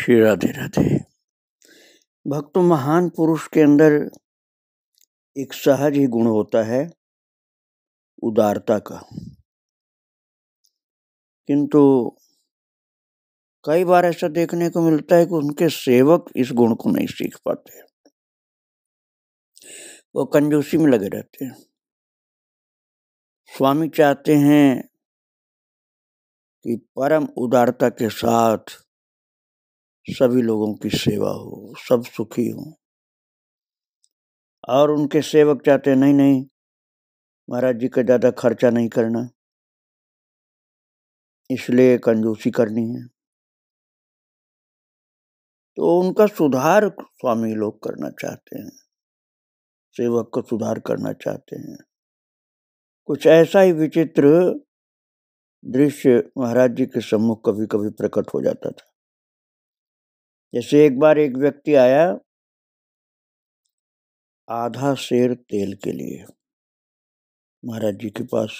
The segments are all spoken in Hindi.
श्री राधे राधे भक्त महान पुरुष के अंदर एक सहज ही गुण होता है उदारता का किंतु कई बार ऐसा देखने को मिलता है कि उनके सेवक इस गुण को नहीं सीख पाते वो कंजूसी में लगे रहते हैं स्वामी चाहते हैं कि परम उदारता के साथ सभी लोगों की सेवा हो सब सुखी हों और उनके सेवक चाहते नहीं नहीं महाराज जी का ज़्यादा खर्चा नहीं करना इसलिए कंजूसी करनी है तो उनका सुधार स्वामी लोग करना चाहते हैं सेवक को सुधार करना चाहते हैं कुछ ऐसा ही विचित्र दृश्य महाराज जी के सम्मुख कभी कभी प्रकट हो जाता था जैसे एक बार एक व्यक्ति आया आधा शेर तेल के लिए महाराज जी के पास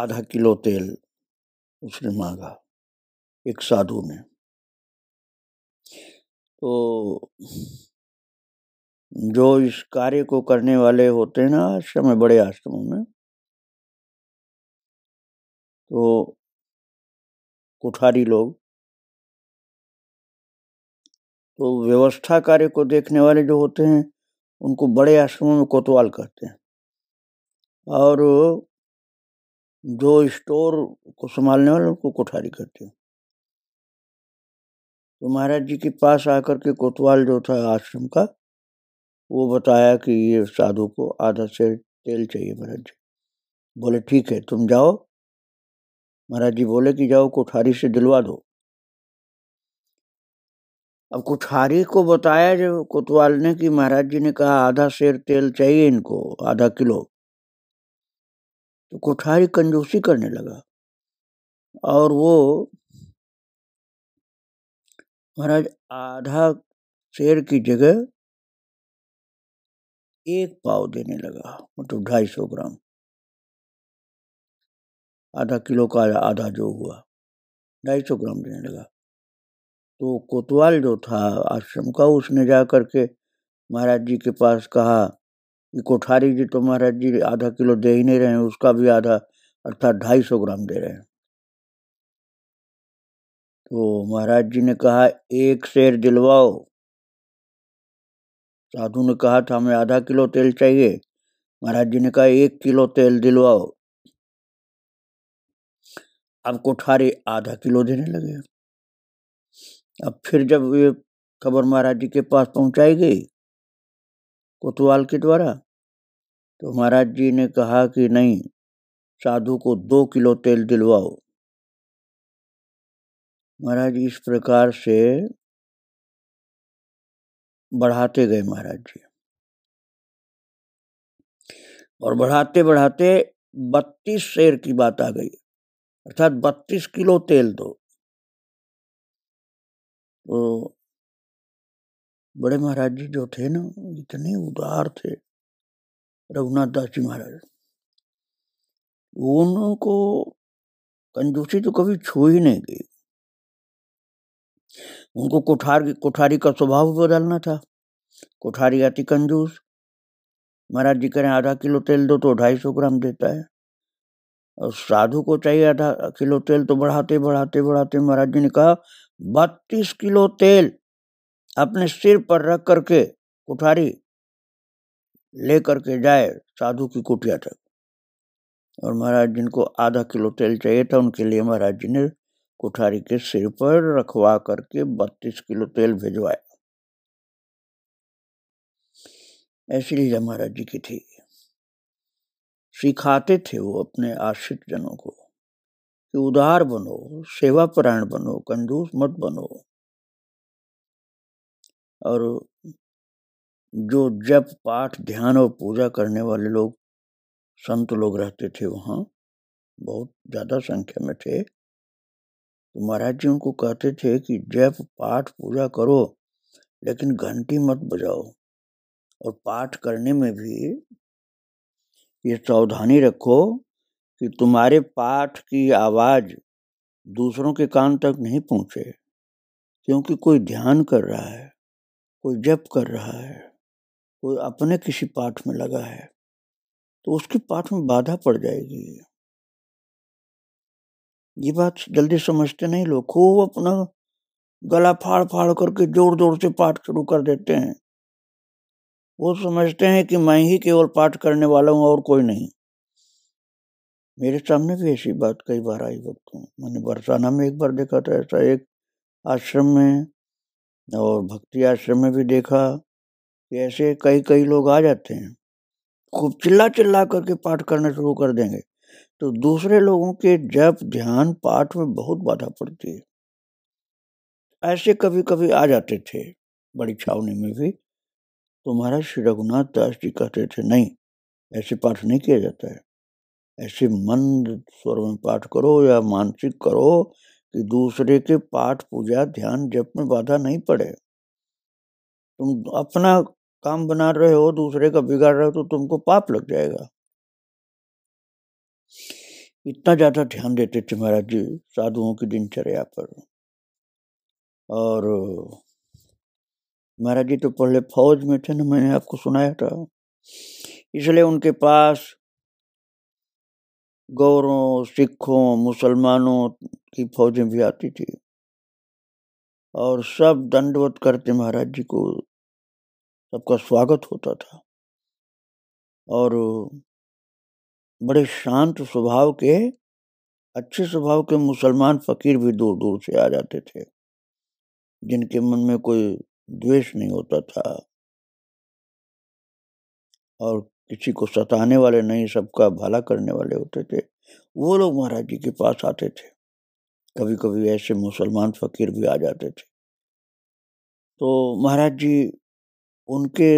आधा किलो तेल उसने मांगा एक साधु ने तो जो इस कार्य को करने वाले होते हैं ना आश्रम में बड़े आश्रमों में तो कुठारी लोग तो व्यवस्था कार्य को देखने वाले जो होते हैं उनको बड़े आश्रमों में कोतवाल कहते हैं और जो स्टोर को संभालने वाले उनको कोठारी कहते हैं तो महाराज जी के पास आकर के कोतवाल जो था आश्रम का वो बताया कि ये साधु को आधा से तेल चाहिए महाराज जी बोले ठीक है तुम जाओ महाराज जी बोले कि जाओ कोठारी से दिलवा दो अब कुठारी को बताया जब कोतवाल ने कि महाराज जी ने कहा आधा शेर तेल चाहिए इनको आधा किलो तो कुठारी कंजूसी करने लगा और वो महाराज आधा शेर की जगह एक पाव देने लगा मतलब ढाई सौ ग्राम आधा किलो का आधा जो हुआ ढाई सौ ग्राम देने लगा तो कोतवाल जो था आश्रम का उसने जा कर के महाराज जी के पास कहा कि कोठारी जी तो महाराज जी आधा किलो दे ही नहीं रहे हैं उसका भी आधा अर्थात ढाई सौ ग्राम दे रहे हैं तो महाराज जी ने कहा एक शेर दिलवाओ साधु ने कहा था हमें आधा किलो तेल चाहिए महाराज जी ने कहा एक किलो तेल दिलवाओ अब कोठारी आधा किलो देने लगे अब फिर जब ये खबर महाराज जी के पास पहुंचाई गई कोतवाल के द्वारा तो महाराज जी ने कहा कि नहीं साधु को दो किलो तेल दिलवाओ महाराज इस प्रकार से बढ़ाते गए महाराज जी और बढ़ाते बढ़ाते बत्तीस शेर की बात आ गई अर्थात बत्तीस किलो तेल दो वो बड़े महाराज जी जो थे ना इतने उदार थे रघुनाथ दास जी महाराज उनको कंजूसी तो कभी छू ही नहीं गई उनको कोठार कोठारी का स्वभाव बदलना था कोठारी आती कंजूस महाराज जी कह रहे हैं आधा किलो तेल दो तो ढाई सौ ग्राम देता है और साधु को चाहिए आधा किलो तेल तो बढ़ाते बढ़ाते बढ़ाते महाराज जी ने कहा बत्तीस किलो तेल अपने सिर पर रख करके कुठारी ले करके जाए साधु की कुटिया तक और महाराज जिनको आधा किलो तेल चाहिए था उनके लिए महाराज जी ने कुठारी के सिर पर रखवा करके बत्तीस किलो तेल भिजवाया ऐसी लीला महाराज जी की थी सिखाते थे वो अपने आश्रित जनों को कि उदार बनो सेवा प्राण बनो कंजूस मत बनो और जो जप पाठ ध्यान और पूजा करने वाले लोग संत लोग रहते थे वहाँ बहुत ज़्यादा संख्या में थे तो महाराज जी उनको कहते थे कि जप पाठ पूजा करो लेकिन घंटी मत बजाओ और पाठ करने में भी ये सावधानी रखो कि तुम्हारे पाठ की आवाज दूसरों के कान तक नहीं पहुंचे क्योंकि कोई ध्यान कर रहा है कोई जप कर रहा है कोई अपने किसी पाठ में लगा है तो उसके पाठ में बाधा पड़ जाएगी ये बात जल्दी समझते नहीं लोग खूब अपना गला फाड़ फाड़ करके जोर जोर से पाठ शुरू कर देते हैं वो समझते हैं कि मैं ही केवल पाठ करने वाला हूँ और कोई नहीं मेरे सामने भी ऐसी बात कई बार आई भक्तों मैंने बरसाना में एक बार देखा था ऐसा एक आश्रम में और भक्ति आश्रम में भी देखा कि ऐसे कई कई लोग आ जाते हैं खूब चिल्ला चिल्ला करके पाठ करना शुरू कर देंगे तो दूसरे लोगों के जब ध्यान पाठ में बहुत बाधा पड़ती है ऐसे कभी कभी आ जाते थे बड़ी छावनी में भी तो महाराज श्री रघुनाथ दास जी कहते थे नहीं ऐसे पाठ नहीं किया जाता है ऐसे मंद स्वर में पाठ करो या मानसिक करो कि दूसरे के पाठ पूजा ध्यान जप में बाधा नहीं पड़े तुम अपना काम बना रहे हो दूसरे का बिगाड़ रहे हो तो तुमको पाप लग जाएगा इतना ज्यादा ध्यान देते थे महाराज जी साधुओं की दिनचर्या पर और महाराज जी तो पहले फौज में थे ना मैंने आपको सुनाया था इसलिए उनके पास गौरों सिखों मुसलमानों की फौजें भी आती थी और सब दंडवत करते महाराज जी को सबका स्वागत होता था और बड़े शांत स्वभाव के अच्छे स्वभाव के मुसलमान फकीर भी दूर दूर से आ जाते थे जिनके मन में कोई द्वेष नहीं होता था और किसी को सताने वाले नहीं सबका भला करने वाले होते थे वो लोग महाराज जी के पास आते थे कभी कभी ऐसे मुसलमान फकीर भी आ जाते थे तो महाराज जी उनके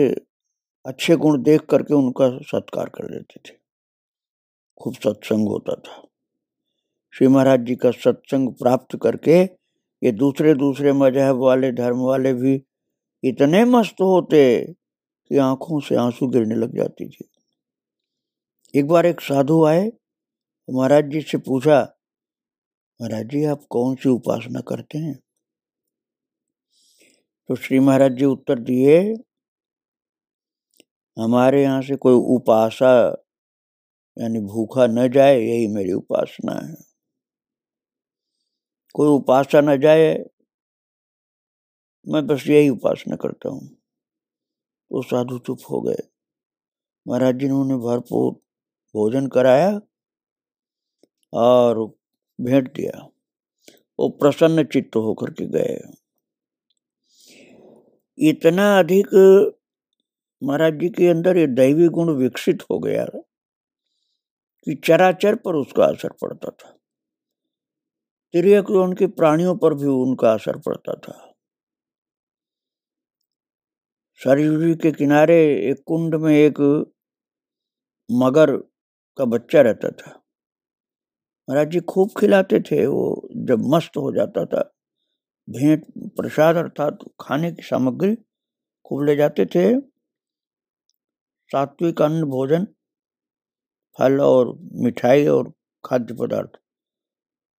अच्छे गुण देख करके उनका सत्कार कर लेते थे खूब सत्संग होता था श्री महाराज जी का सत्संग प्राप्त करके ये दूसरे दूसरे मजहब वाले धर्म वाले भी इतने मस्त होते तो आंखों से आंसू गिरने लग जाती थी एक बार एक साधु आए महाराज जी से पूछा महाराज जी आप कौन सी उपासना करते हैं तो श्री महाराज जी उत्तर दिए हमारे यहाँ से कोई उपासा यानी भूखा न जाए यही मेरी उपासना है कोई उपासना न जाए मैं बस यही उपासना करता हूँ तो साधु चुप हो गए महाराज जी ने उन्हें भरपूर भोजन कराया और भेंट दिया वो प्रसन्न चित्त होकर के गए इतना अधिक महाराज जी के अंदर ये दैवी गुण विकसित हो गया कि चराचर पर उसका असर पड़ता था तिरक उनके प्राणियों पर भी उनका असर पड़ता था सरयू के किनारे एक कुंड में एक मगर का बच्चा रहता था महाराज जी खूब खिलाते थे वो जब मस्त हो जाता था भेंट प्रसाद अर्थात खाने की सामग्री खूब ले जाते थे सात्विक अन्न भोजन फल और मिठाई और खाद्य पदार्थ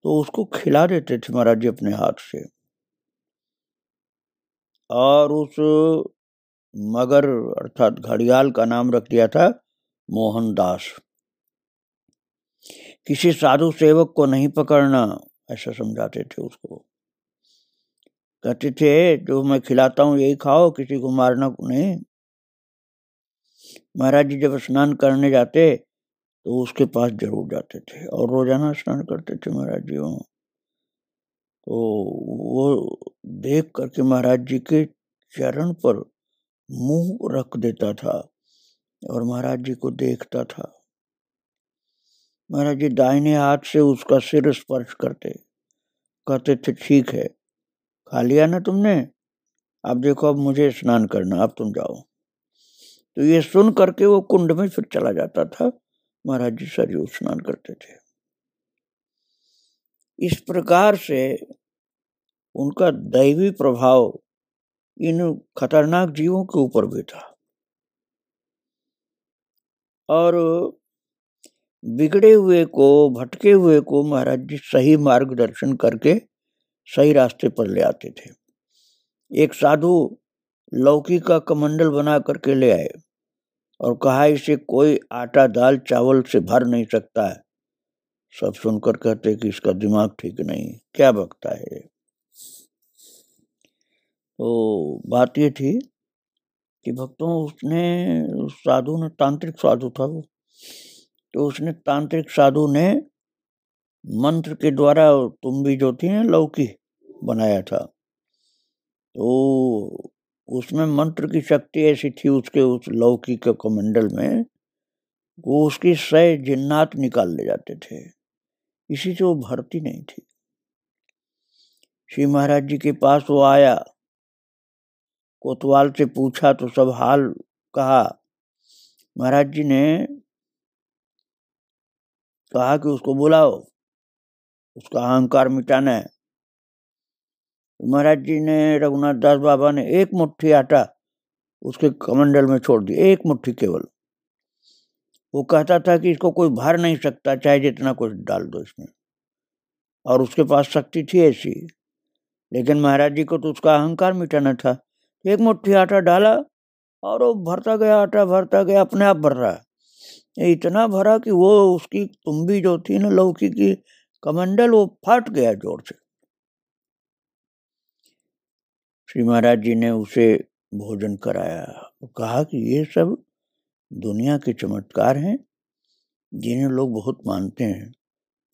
तो उसको खिला देते थे महाराज जी अपने हाथ से और उस मगर अर्थात घड़ियाल का नाम रख दिया था मोहनदास किसी साधु सेवक को नहीं पकड़ना ऐसा समझाते थे उसको कहते थे जो मैं खिलाता हूँ यही खाओ किसी को मारना नहीं महाराज जी जब स्नान करने जाते तो उसके पास जरूर जाते थे और रोजाना स्नान करते थे महाराज जी वहाँ तो वो देख करके महाराज जी के चरण पर मुंह रख देता था और महाराज जी को देखता था महाराज जी दाहिने हाथ से उसका सिर स्पर्श करते कहते थे तो ठीक है खा लिया ना तुमने अब देखो अब मुझे स्नान करना अब तुम जाओ तो ये सुन करके वो कुंड में फिर चला जाता था महाराज जी सरयू स्नान करते थे इस प्रकार से उनका दैवी प्रभाव इन खतरनाक जीवों के ऊपर भी था और बिगड़े हुए को भटके हुए को महाराज जी सही मार्गदर्शन करके सही रास्ते पर ले आते थे एक साधु लौकी का कमंडल बना करके ले आए और कहा इसे कोई आटा दाल चावल से भर नहीं सकता है सब सुनकर कहते कि इसका दिमाग ठीक नहीं क्या बकता है तो बात ये थी कि भक्तों उसने साधु ने तांत्रिक साधु था वो तो उसने तांत्रिक साधु ने मंत्र के द्वारा तुम भी जो थी लौकी बनाया था तो उसमें मंत्र की शक्ति ऐसी थी उसके उस लौकी के कमंडल में वो उसकी सह जिन्नात निकाल ले जाते थे इसी से वो भरती नहीं थी श्री महाराज जी के पास वो आया कोतवाल से पूछा तो सब हाल कहा महाराज जी ने कहा कि उसको बुलाओ उसका अहंकार मिटाना है तो महाराज जी ने रघुनाथ दास बाबा ने एक मुट्ठी आटा उसके कमंडल में छोड़ दी एक मुट्ठी केवल वो कहता था कि इसको कोई भर नहीं सकता चाहे जितना कुछ डाल दो इसमें और उसके पास शक्ति थी ऐसी लेकिन महाराज जी को तो उसका अहंकार मिटाना था एक मुट्ठी आटा डाला और वो भरता गया आटा भरता गया अपने आप भर रहा है इतना भरा कि वो उसकी तुम्बी जो थी ना लौकी की कमंडल वो फट गया जोर से श्री महाराज जी ने उसे भोजन कराया कहा कि ये सब दुनिया के चमत्कार हैं जिन्हें लोग बहुत मानते हैं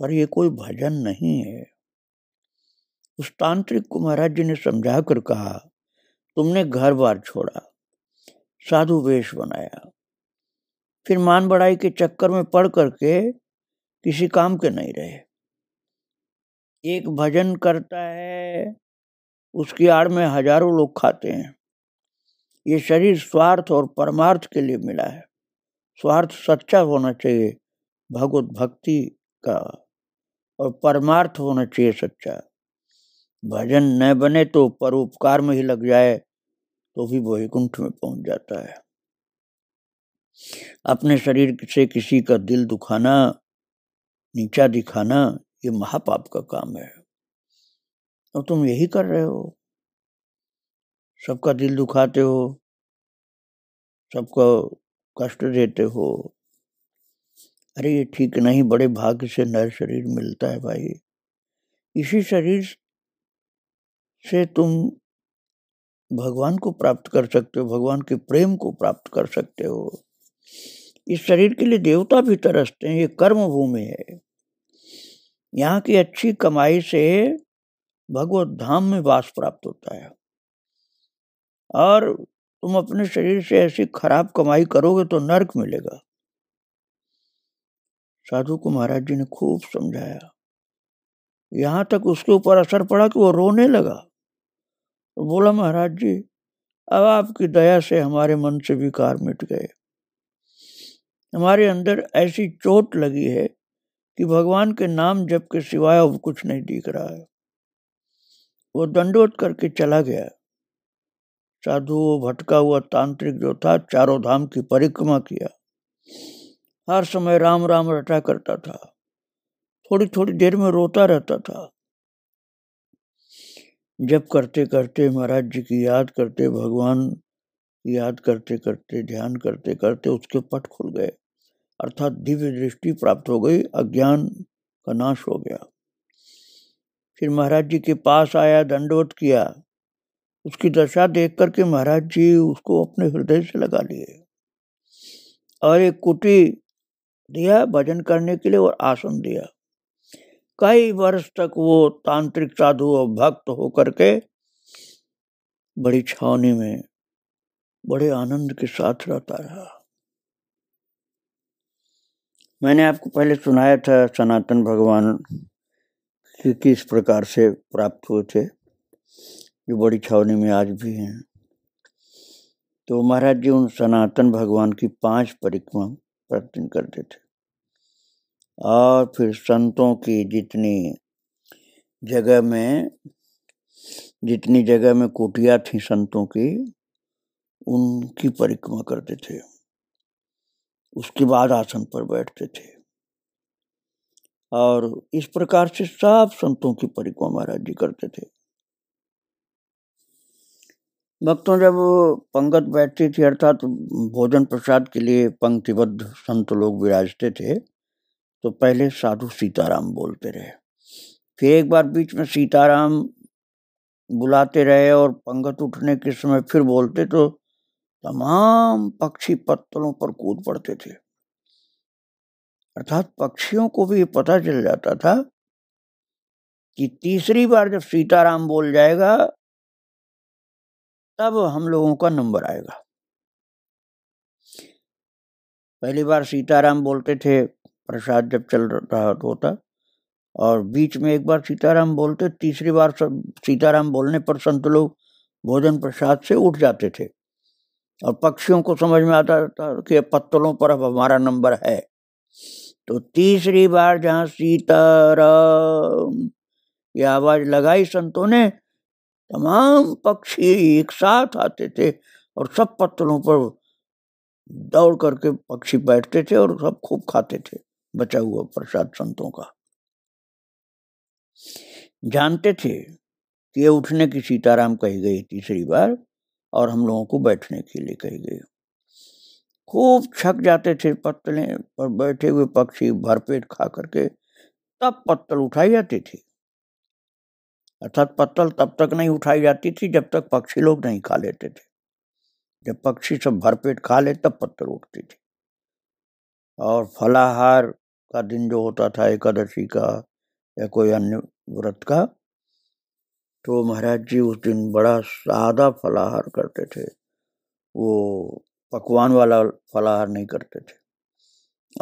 पर ये कोई भजन नहीं है उस तांत्रिक को महाराज जी ने समझा कर कहा तुमने घर बार छोड़ा साधु वेश बनाया फिर मान बढ़ाई के चक्कर में पड़ करके किसी काम के नहीं रहे एक भजन करता है उसकी आड़ में हजारों लोग खाते हैं ये शरीर स्वार्थ और परमार्थ के लिए मिला है स्वार्थ सच्चा होना चाहिए भगवत भक्ति का और परमार्थ होना चाहिए सच्चा भजन न बने तो परोपकार में ही लग जाए तो भी वो वैकुंठ में पहुंच जाता है अपने शरीर से किसी का दिल दुखाना नीचा दिखाना ये महापाप का काम है और तुम यही कर रहे हो सबका दिल दुखाते हो सबको कष्ट देते हो अरे ये ठीक नहीं बड़े भाग्य से नए शरीर मिलता है भाई इसी शरीर से तुम भगवान को प्राप्त कर सकते हो भगवान के प्रेम को प्राप्त कर सकते हो इस शरीर के लिए देवता भी तरसते हैं ये कर्म भूमि है यहाँ की अच्छी कमाई से भगवत धाम में वास प्राप्त होता है और तुम अपने शरीर से ऐसी खराब कमाई करोगे तो नर्क मिलेगा साधु को महाराज जी ने खूब समझाया यहाँ तक उसके ऊपर असर पड़ा कि वो रोने लगा तो बोला महाराज जी अब आपकी दया से हमारे मन से विकार मिट गए हमारे अंदर ऐसी चोट लगी है कि भगवान के नाम जप के सिवाय अब कुछ नहीं दिख रहा है वो दंडोत करके चला गया साधु वो भटका हुआ तांत्रिक जो था चारों धाम की परिक्रमा किया हर समय राम राम रटा करता था थोड़ी थोड़ी देर में रोता रहता था जब करते करते महाराज जी की याद करते भगवान याद करते करते ध्यान करते करते उसके पट खुल गए अर्थात दिव्य दृष्टि प्राप्त हो गई अज्ञान का नाश हो गया फिर महाराज जी के पास आया दंडवत किया उसकी दशा देख करके महाराज जी उसको अपने हृदय से लगा लिए और एक कुटी दिया भजन करने के लिए और आसन दिया कई वर्ष तक वो तांत्रिक साधु और भक्त होकर के बड़ी छावनी में बड़े आनंद के साथ रहता रहा मैंने आपको पहले सुनाया था सनातन भगवान कि किस प्रकार से प्राप्त हुए थे जो बड़ी छावनी में आज भी हैं तो महाराज जी उन सनातन भगवान की पांच परिक्रमा प्रतिदिन करते थे और फिर संतों की जितनी जगह में जितनी जगह में कोटिया थी संतों की उनकी परिक्रमा करते थे उसके बाद आसन पर बैठते थे और इस प्रकार से सब संतों की परिक्रमा महाराज जी करते थे भक्तों जब पंगत बैठती थी अर्थात भोजन प्रसाद के लिए पंक्तिबद्ध संत लोग विराजते थे तो पहले साधु सीताराम बोलते रहे फिर एक बार बीच में सीताराम बुलाते रहे और पंगत उठने के समय फिर बोलते तो तमाम पक्षी पत्तलों पर कूद पड़ते थे अर्थात पक्षियों को भी पता चल जाता था कि तीसरी बार जब सीताराम बोल जाएगा तब हम लोगों का नंबर आएगा पहली बार सीताराम बोलते थे प्रसाद जब चल रहा होता और बीच में एक बार सीताराम बोलते तीसरी बार सब सीताराम बोलने पर संत लोग भोजन प्रसाद से उठ जाते थे और पक्षियों को समझ में आता था कि पत्तलों पर अब हमारा नंबर है तो तीसरी बार जहाँ सीताराम ये आवाज लगाई संतों ने तमाम पक्षी एक साथ आते थे और सब पत्तलों पर दौड़ करके पक्षी बैठते थे और सब खूब खाते थे बचा हुआ प्रसाद संतों का जानते थे कि ये उठने की सीताराम कही गई तीसरी बार और हम लोगों को बैठने के लिए कही गई खूब छक जाते थे पत्तलें पर बैठे हुए पक्षी भरपेट खा करके तब पत्तल उठाई जाती थी अर्थात पत्तल तब तक नहीं उठाई जाती थी जब तक पक्षी लोग नहीं खा लेते थे जब पक्षी सब भरपेट खा ले तब पत्तल उठती थी और फलाहार का दिन जो होता था एकादशी का या कोई अन्य व्रत का तो महाराज जी उस दिन बड़ा सादा फलाहार करते थे वो पकवान वाला फलाहार नहीं करते थे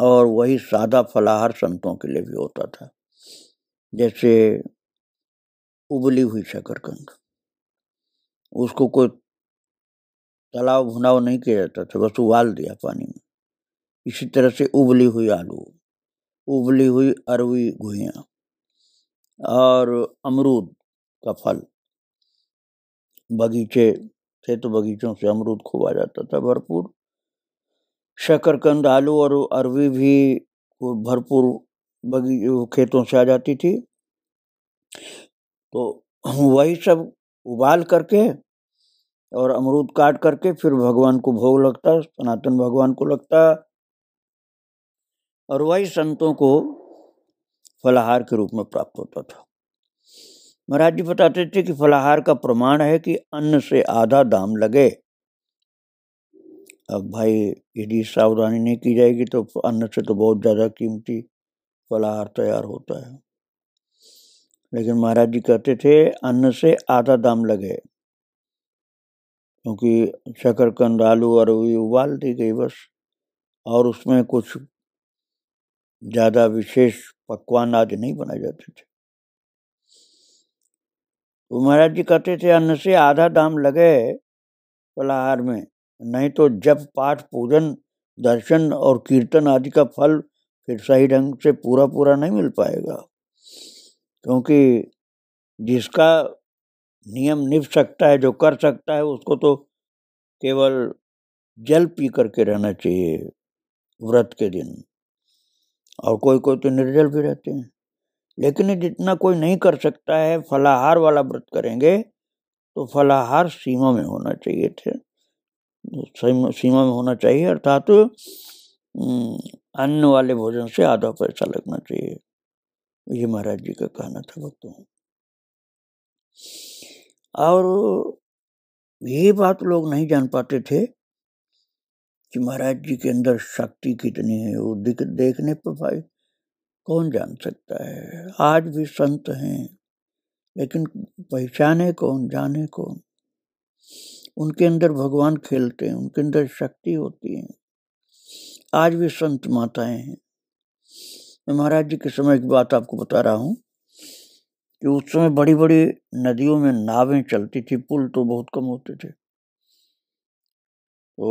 और वही सादा फलाहार संतों के लिए भी होता था जैसे उबली हुई शकरकंद उसको कोई तलाव भुनाव नहीं किया जाता था बस उबाल दिया पानी में इसी तरह से उबली हुई आलू उबली हुई अरवी घुइयाँ और अमरूद का फल बगीचे थे तो बगीचों से अमरूद खूब आ जाता था भरपूर शकरकंद आलू और अरवी भी भरपूर बगी खेतों से आ जाती थी तो वही सब उबाल करके और अमरूद काट करके फिर भगवान को भोग लगता सनातन भगवान को लगता और वही संतों को फलाहार के रूप में प्राप्त होता था महाराज जी बताते थे कि फलाहार का प्रमाण है कि अन्न से आधा दाम लगे अब भाई यदि सावधानी नहीं की जाएगी तो अन्न से तो बहुत ज़्यादा कीमती फलाहार तैयार होता है लेकिन महाराज जी कहते थे अन्न से आधा दाम लगे क्योंकि शकरकंद आलू और उबाल दी गई बस और उसमें कुछ ज़्यादा विशेष पकवान आदि नहीं बनाए जाते थे तो महाराज जी कहते थे अन्न से आधा दाम लगे फलाहार में नहीं तो जब पाठ पूजन दर्शन और कीर्तन आदि का फल फिर सही ढंग से पूरा पूरा नहीं मिल पाएगा क्योंकि जिसका नियम निभ सकता है जो कर सकता है उसको तो केवल जल पी करके रहना चाहिए व्रत के दिन और कोई कोई तो निर्जल भी रहते हैं लेकिन जितना कोई नहीं कर सकता है फलाहार वाला व्रत करेंगे तो फलाहार सीमा में होना चाहिए थे सीमा में होना चाहिए अर्थात तो अन्न वाले भोजन से आधा पैसा लगना चाहिए ये महाराज जी का कहना था भक्तों और ये बात लोग नहीं जान पाते थे कि महाराज जी के अंदर शक्ति कितनी है वो दिख देखने पर भाई कौन जान सकता है आज भी संत हैं लेकिन पहचाने कौन जाने कौन उनके अंदर भगवान खेलते हैं उनके अंदर शक्ति होती है आज भी संत माताएं हैं मैं महाराज जी के समय की बात आपको बता रहा हूँ कि उस समय बड़ी बड़ी नदियों में नावें चलती थी पुल तो बहुत कम होते थे तो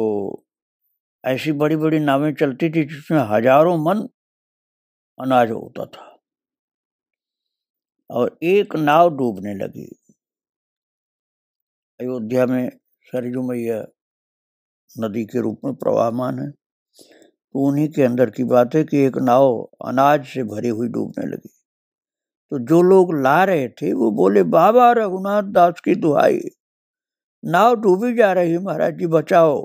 ऐसी बड़ी बड़ी नावें चलती थी जिसमें हजारों मन अनाज होता था और एक नाव डूबने लगी अयोध्या में सरजू मैया नदी के रूप में प्रवाहमान है तो उन्हीं के अंदर की बात है कि एक नाव अनाज से भरी हुई डूबने लगी तो जो लोग ला रहे थे वो बोले बाबा रघुनाथ दास की दुहाई नाव डूबी जा रही महाराज जी बचाओ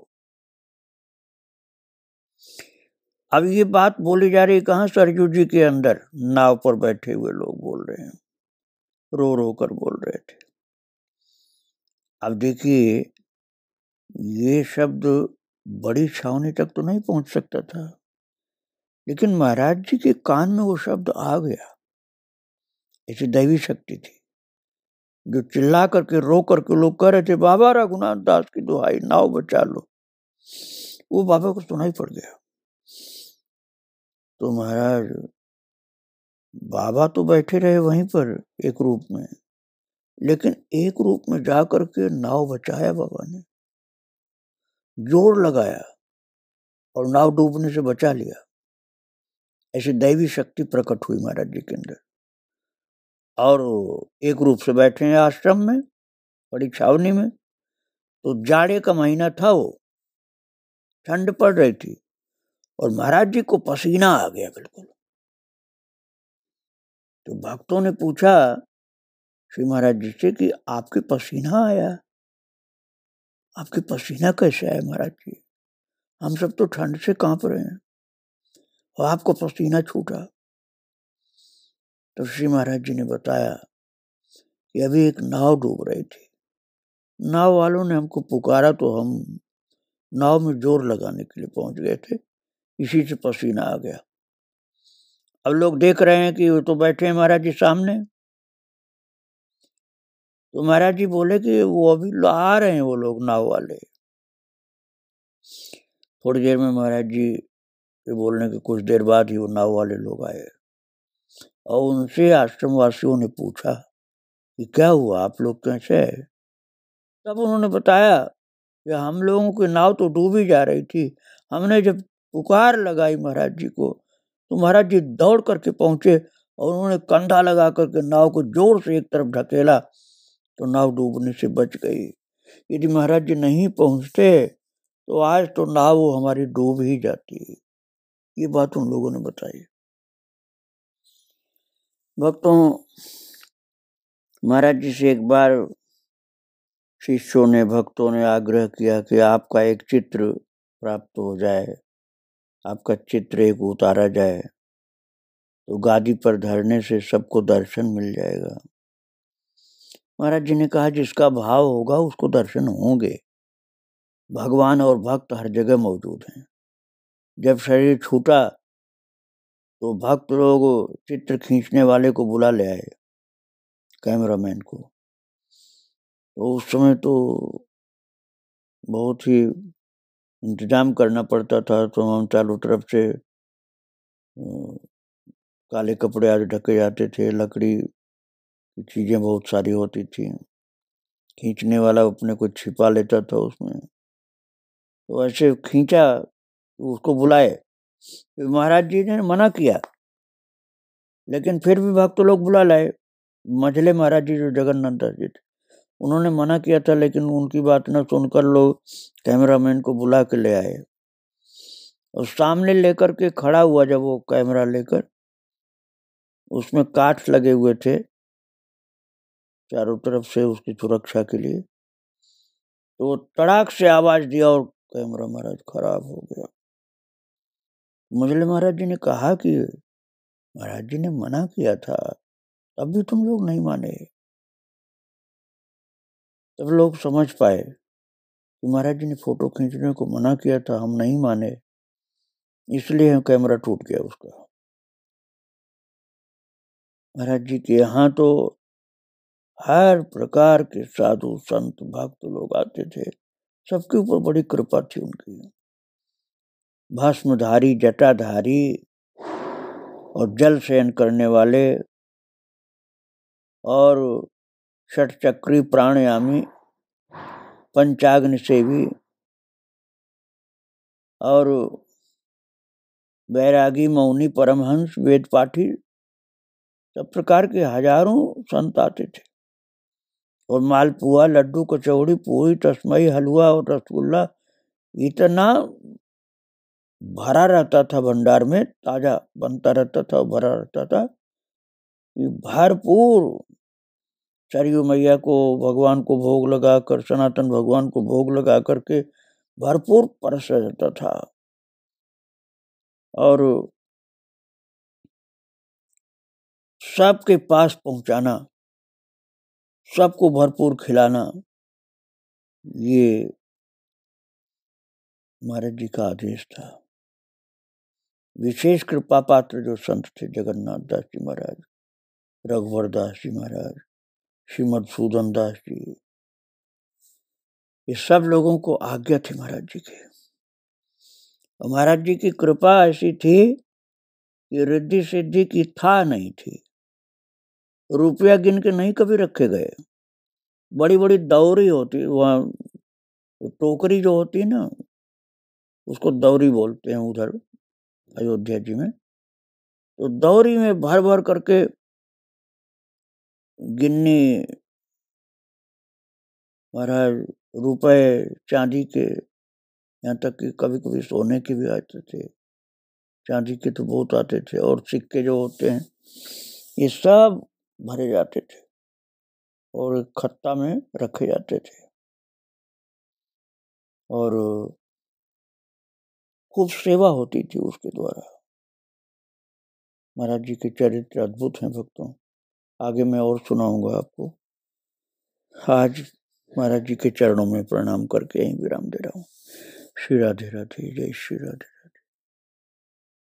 अब ये बात बोली जा रही कहाँ सरजू जी के अंदर नाव पर बैठे हुए लोग बोल रहे हैं रो रो कर बोल रहे थे अब देखिए ये शब्द बड़ी छावनी तक तो नहीं पहुंच सकता था लेकिन महाराज जी के कान में वो शब्द आ गया ऐसी दैवी शक्ति थी जो चिल्ला करके रो करके लोग कह रहे थे बाबा रघुनाथ दास की दुहाई नाव बचा लो वो बाबा को सुनाई पड़ गया तो महाराज बाबा तो बैठे रहे वहीं पर एक रूप में लेकिन एक रूप में जा करके नाव बचाया बाबा ने जोर लगाया और नाव डूबने से बचा लिया ऐसी दैवी शक्ति प्रकट हुई महाराज जी के अंदर और एक रूप से बैठे हैं आश्रम में बड़ी छावनी में तो जाड़े का महीना था वो ठंड पड़ रही थी और महाराज जी को पसीना आ गया बिल्कुल तो भक्तों ने पूछा श्री महाराज जी से कि आपके पसीना आया आपके पसीना कैसे आया महाराज जी हम सब तो ठंड से कांप रहे हैं और आपको पसीना छूटा तो श्री महाराज जी ने बताया कि अभी एक नाव डूब रही थी नाव वालों ने हमको पुकारा तो हम नाव में जोर लगाने के लिए पहुंच गए थे इसी से पसीना आ गया अब लोग देख रहे हैं कि वो तो बैठे हैं महाराज जी सामने तो महाराज जी बोले कि वो अभी आ रहे हैं वो लोग नाव वाले थोड़ी देर में महाराज जी के बोलने के कुछ देर बाद ही वो नाव वाले लोग आए और उनसे आश्रमवासियों ने पूछा कि क्या हुआ आप लोग कैसे है तब उन्होंने बताया कि हम लोगों की नाव तो डूबी जा रही थी हमने जब पुकार लगाई महाराज जी को तो महाराज जी दौड़ करके पहुंचे और उन्होंने कंधा लगा करके नाव को जोर से एक तरफ ढकेला तो नाव डूबने से बच गई यदि महाराज जी नहीं पहुंचते तो आज तो नाव हमारी डूब ही जाती ये बात उन लोगों ने बताई भक्तों महाराज जी से एक बार शिष्यों ने भक्तों ने आग्रह किया कि आपका एक चित्र प्राप्त हो जाए आपका चित्र एक उतारा जाए तो गादी पर धरने से सबको दर्शन मिल जाएगा महाराज जी ने कहा जिसका भाव होगा उसको दर्शन होंगे भगवान और भक्त हर जगह मौजूद हैं जब शरीर छूटा तो भक्त लोग चित्र खींचने वाले को बुला ले आए कैमरामैन को तो उस समय तो बहुत ही इंतज़ाम करना पड़ता था तो हम चारों तरफ से काले कपड़े आज ढके जाते थे लकड़ी की चीज़ें बहुत सारी होती थी खींचने वाला अपने को छिपा लेता था उसमें तो ऐसे खींचा उसको बुलाए तो महाराज जी ने मना किया लेकिन फिर भी भक्त तो लोग बुला लाए मझले महाराज जी जो जगन्नाथ दास जी थे उन्होंने मना किया था लेकिन उनकी बात न सुनकर लोग कैमरामैन को बुला के ले आए और सामने लेकर के खड़ा हुआ जब वो कैमरा लेकर उसमें काट लगे हुए थे चारों तरफ से उसकी सुरक्षा के लिए तो तड़ाक से आवाज दिया और कैमरा महाराज खराब हो गया मुझले महाराज जी ने कहा कि महाराज जी ने मना किया था तब भी तुम लोग नहीं माने तब लोग समझ पाए कि महाराज जी ने फोटो खींचने को मना किया था हम नहीं माने इसलिए कैमरा टूट गया उसका महाराज जी के यहाँ तो हर प्रकार के साधु संत भक्त लोग आते थे सबके ऊपर बड़ी कृपा थी उनकी भस्मधारी जटाधारी और जल शयन करने वाले और षटचक्री प्राणायामी पंचाग्नि सेवी और बैरागी मौनी परमहंस वेद पाठी सब प्रकार के हजारों संत आते थे और मालपुआ लड्डू कचौड़ी पूरी तस्मई हलवा और रसगुल्ला इतना भरा रहता था भंडार में ताजा बनता रहता था भरा रहता था भरपूर सरयू मैया को भगवान को भोग लगाकर सनातन भगवान को भोग लगा करके भरपूर परस जाता था और सबके पास पहुंचाना सबको भरपूर खिलाना ये महाराज जी का आदेश था विशेष कृपा पात्र जो संत थे जगन्नाथ दास जी महाराज रघुवर दास जी महाराज श्री मधुसूदन दास जी ये सब लोगों को आज्ञा थी महाराज जी की और महाराज जी की कृपा ऐसी थी कि रिद्धि सिद्धि की था नहीं थी रुपया गिन के नहीं कभी रखे गए बड़ी बड़ी दौरी होती वहाँ टोकरी जो होती है ना उसको दौरी बोलते हैं उधर अयोध्या जी में तो दौरी में भर भर करके गिन्नी महाराज रुपए चांदी के यहाँ तक कि कभी कभी सोने के भी आते थे चांदी के तो बहुत आते थे और सिक्के जो होते हैं ये सब भरे जाते थे और खत्ता में रखे जाते थे और खूब सेवा होती थी उसके द्वारा महाराज जी के चरित्र अद्भुत हैं भक्तों आगे मैं और सुनाऊंगा आपको आज महाराज जी के चरणों में प्रणाम करके यहीं विराम दे रहा हूँ श्री राधे राधे जय श्री राधे